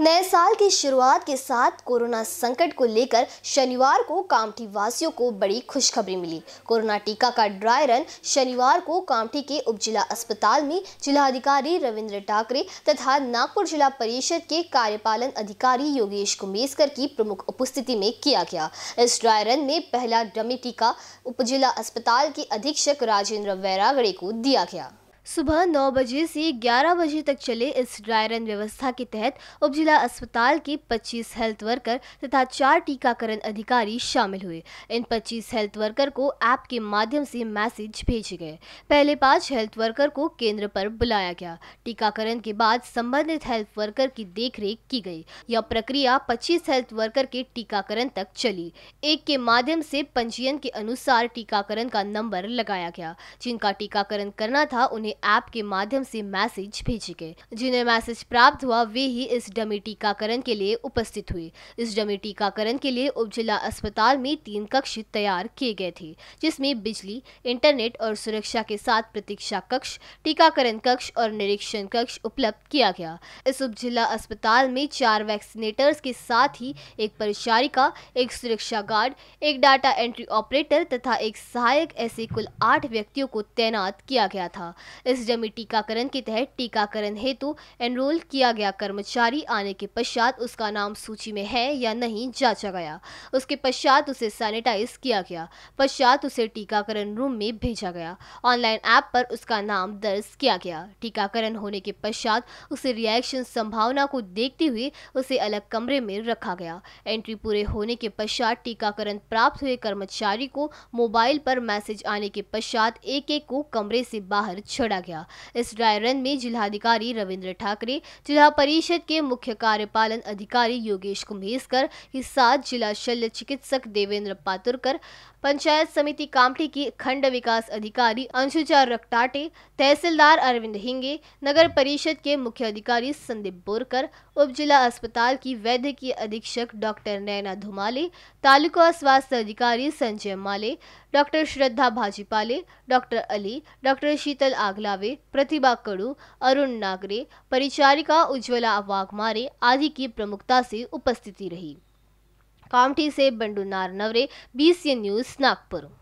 नए साल की शुरुआत के साथ कोरोना संकट को लेकर शनिवार को कामठी वासियों को बड़ी खुशखबरी मिली कोरोना टीका का ड्राई रन शनिवार को कामठी के उपजिला अस्पताल में जिलाधिकारी रविंद्र ठाकरे तथा नागपुर जिला परिषद के कार्यपालन अधिकारी योगेश कुमेसकर की प्रमुख उपस्थिति में किया गया इस ड्राई रन में पहला डमी टीका उपजिला अस्पताल के अधीक्षक राजेंद्र वैरागड़े को दिया गया सुबह 9 बजे से 11 बजे तक चले इस ड्राई रन व्यवस्था के तहत उप जिला अस्पताल के 25 हेल्थ वर्कर तथा चार टीकाकरण अधिकारी शामिल हुए इन 25 हेल्थ वर्कर को ऐप के माध्यम से मैसेज भेजे गए पहले पांच हेल्थ वर्कर को केंद्र पर बुलाया गया टीकाकरण के बाद संबंधित हेल्थ वर्कर की देखरेख की गई यह प्रक्रिया पच्चीस हेल्थ वर्कर के टीकाकरण तक चली एक के माध्यम से पंजीयन के अनुसार टीकाकरण का नंबर लगाया गया जिनका टीकाकरण करना था उन्हें ऐप के माध्यम से मैसेज भेजे गए जिन्हें मैसेज प्राप्त हुआ वे ही इस डमी टीकाकरण के लिए उपस्थित हुए इस डमी टीकाकरण के लिए उप अस्पताल में तीन कक्ष तैयार किए गए थे जिसमें बिजली इंटरनेट और सुरक्षा के साथ प्रतीक्षा कक्ष टीकाकरण कक्ष और निरीक्षण कक्ष उपलब्ध किया गया इस उप अस्पताल में चार वैक्सीनेटर्स के साथ ही एक परिचारिका एक सुरक्षा गार्ड एक डाटा एंट्री ऑपरेटर तथा एक सहायक ऐसे कुल आठ व्यक्तियों को तैनात किया गया था इस जमी टीकाकरण के तहत टीकाकरण हेतु एनरोल किया गया कर्मचारी आने के पश्चात उसका नाम सूची में है या नहीं जांचा गया उसके पश्चात उसे सैनिटाइज किया गया पश्चात उसे टीकाकरण रूम में भेजा गया ऑनलाइन ऐप पर उसका नाम दर्ज किया गया टीकाकरण होने के पश्चात उसे रिएक्शन संभावना को देखते हुए उसे अलग कमरे में रखा गया एंट्री पूरे होने के पश्चात टीकाकरण प्राप्त हुए कर्मचारी को मोबाइल पर मैसेज आने के पश्चात एक एक को कमरे से बाहर छड़ा निकाला गया इस ड्राई रन में जिलाधिकारी रविंद्र ठाकरे जिला परिषद के मुख्य कार्यपालन अधिकारी योगेश कुम्भेसकर साथ जिला शल्य चिकित्सक देवेंद्र पातुरकर पंचायत समिति कामठी की खंड विकास अधिकारी अंशुचार रक्टाटे तहसीलदार अरविंद हिंगे नगर परिषद के मुख्य अधिकारी संदीप बोरकर उप जिला अस्पताल की वैद्य की अधीक्षक डॉक्टर नैना धुमाले तालुका स्वास्थ्य अधिकारी Sanjay Male doctor Shraddha Bhajipale doctor Ali doctor Sheetal Agla महिलावे प्रतिभा कड़ू अरुण नागरे परिचारिका उज्ज्वला वाघमारे आदि की प्रमुखता से उपस्थिति रही कामठी से बंडू नारनवरे बीसी न्यूज नागपुर